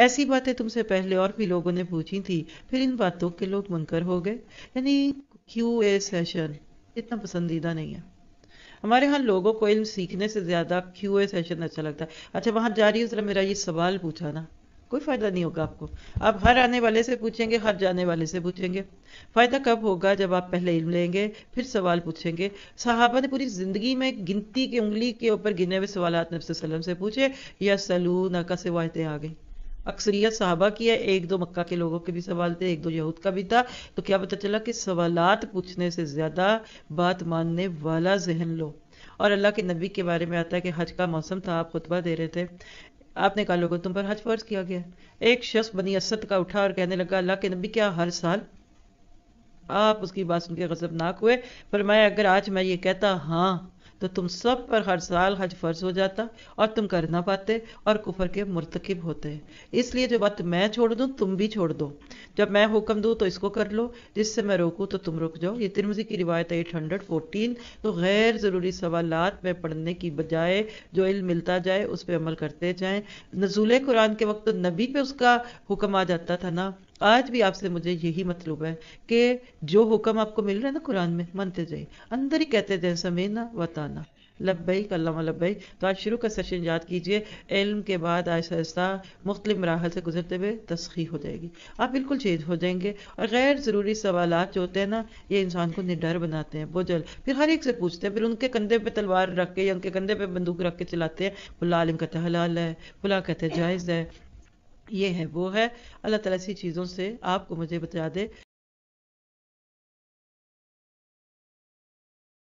ऐसी बातें तुमसे पहले और भी लोगों ने पूछी थी फिर इन बातों के लोग मुनकर हो गए यानी क्यू ए सेशन इतना पसंदीदा नहीं है हमारे यहाँ लोगों को इल्म सीखने से ज़्यादा क्यू ए सेशन अच्छा लगता है अच्छा वहां जा रही हो जरा मेरा ये सवाल पूछा ना कोई फ़ायदा नहीं होगा आपको आप हर आने वाले से पूछेंगे हर जाने वाले से पूछेंगे फ़ायदा कब होगा जब आप पहले इल्म लेंगे फिर सवाल पूछेंगे सहाबा ने पूरी ज़िंदगी में गिनती के उंगली के ऊपर गिने हुए सवाल नब्स से पूछे या सलू नका से वायतें आ गई अक्सरियत साहबा की है एक दो मक्का के लोगों के भी सवाल थे एक दो यहूद का भी था तो क्या पता चला कि सवालात पूछने से ज़्यादा बात मानने वाला जहन लो और अल्लाह के नबी के बारे में आता है कि हज का मौसम था आप खुतबा दे रहे थे आपने कहा लोगों तुम पर हज फर्ज किया गया एक शख्स बनी असद का उठा और कहने लगा अल्लाह के नबी क्या हर साल आप उसकी बात सुनकर गजबनाक हुए फरमाया अगर आज मैं ये कहता हाँ तो तुम सब पर हर साल हज फर्ज हो जाता और तुम कर ना पाते और कुफर के मुरतकब होते इसलिए जो वक्त मैं छोड़ दूँ तुम भी छोड़ दो जब मैं हुक्म दूँ तो इसको कर लो जिससे मैं रोकूँ तो तुम रुक जाओ ये तिरमजी की रिवायत है एट हंड्रेड फोर्टीन तो गैर ज़रूरी सवालत में पढ़ने की बजाय जो इल मिलता जाए उस पर अमल करते जाए नजूल कुरान के वक्त तो नबी पे उसका हुक्म आ जाता था ना आज भी आपसे मुझे यही मतलब है कि जो हुक्म आपको मिल रहा है ना कुरान में मानते जाए अंदर ही कहते जाए समेना वताना लब्बई कल्लम लब्बई तो आज शुरू का सेशन याद कीजिए इल्म के बाद आहिस्ता आहिस्ता मुख्तलि मराहल से गुजरते हुए तस्खी हो जाएगी आप बिल्कुल चेंज हो जाएंगे और गैर ज़रूरी सवाल जो होते हैं ना ये इंसान को निडर बनाते हैं बोझल फिर हर एक से पूछते हैं फिर उनके कंधे पर तलवार रख के या उनके कंधे पर बंदूक रख के चलाते हैं फुला आलिम कहते हैं हलाल है फुला कहते हैं जायज़ है ये है वो है अल्लाह ताला ऐसी चीज़ों से आपको मुझे बता दे